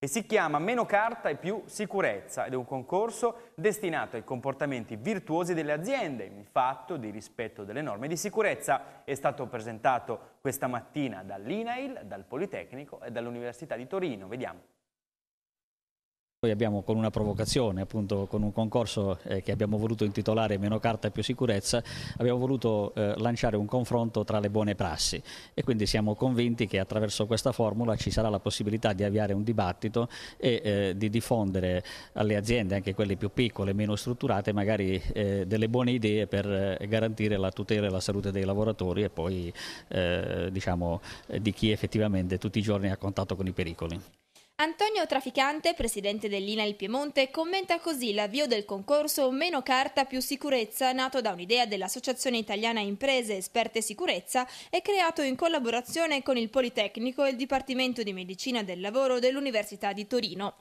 e si chiama Meno carta e più sicurezza ed è un concorso destinato ai comportamenti virtuosi delle aziende in fatto di rispetto delle norme di sicurezza. È stato presentato questa mattina dall'INAIL, dal Politecnico e dall'Università di Torino. Vediamo. Poi abbiamo con una provocazione, appunto con un concorso eh, che abbiamo voluto intitolare Meno carta più sicurezza, abbiamo voluto eh, lanciare un confronto tra le buone prassi e quindi siamo convinti che attraverso questa formula ci sarà la possibilità di avviare un dibattito e eh, di diffondere alle aziende, anche quelle più piccole, meno strutturate, magari eh, delle buone idee per eh, garantire la tutela e la salute dei lavoratori e poi eh, diciamo, di chi effettivamente tutti i giorni ha contatto con i pericoli. Antonio Traficante, presidente dell'INAIL Piemonte, commenta così l'avvio del concorso Meno carta più sicurezza, nato da un'idea dell'Associazione Italiana Imprese Esperte Sicurezza e creato in collaborazione con il Politecnico e il Dipartimento di Medicina del Lavoro dell'Università di Torino.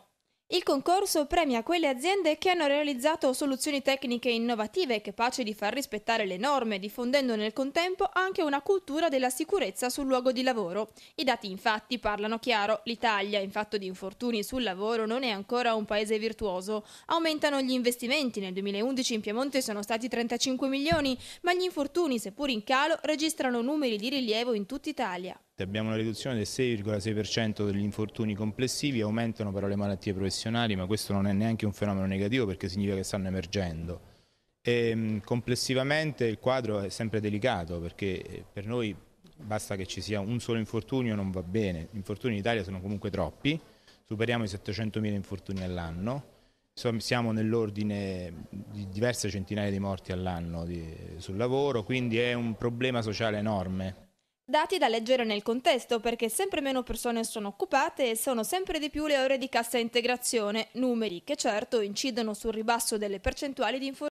Il concorso premia quelle aziende che hanno realizzato soluzioni tecniche innovative capaci di far rispettare le norme, diffondendo nel contempo anche una cultura della sicurezza sul luogo di lavoro. I dati infatti parlano chiaro, l'Italia in fatto di infortuni sul lavoro non è ancora un paese virtuoso. Aumentano gli investimenti, nel 2011 in Piemonte sono stati 35 milioni, ma gli infortuni, seppur in calo, registrano numeri di rilievo in tutta Italia. Abbiamo una riduzione del 6,6% degli infortuni complessivi, aumentano però le malattie professionali, ma questo non è neanche un fenomeno negativo perché significa che stanno emergendo. E, ehm, complessivamente il quadro è sempre delicato perché eh, per noi basta che ci sia un solo infortunio non va bene. Gli infortuni in Italia sono comunque troppi, superiamo i 700.000 infortuni all'anno, siamo nell'ordine di diverse centinaia di morti all'anno sul lavoro, quindi è un problema sociale enorme. Dati da leggere nel contesto perché sempre meno persone sono occupate e sono sempre di più le ore di cassa integrazione, numeri che certo incidono sul ribasso delle percentuali di informazioni.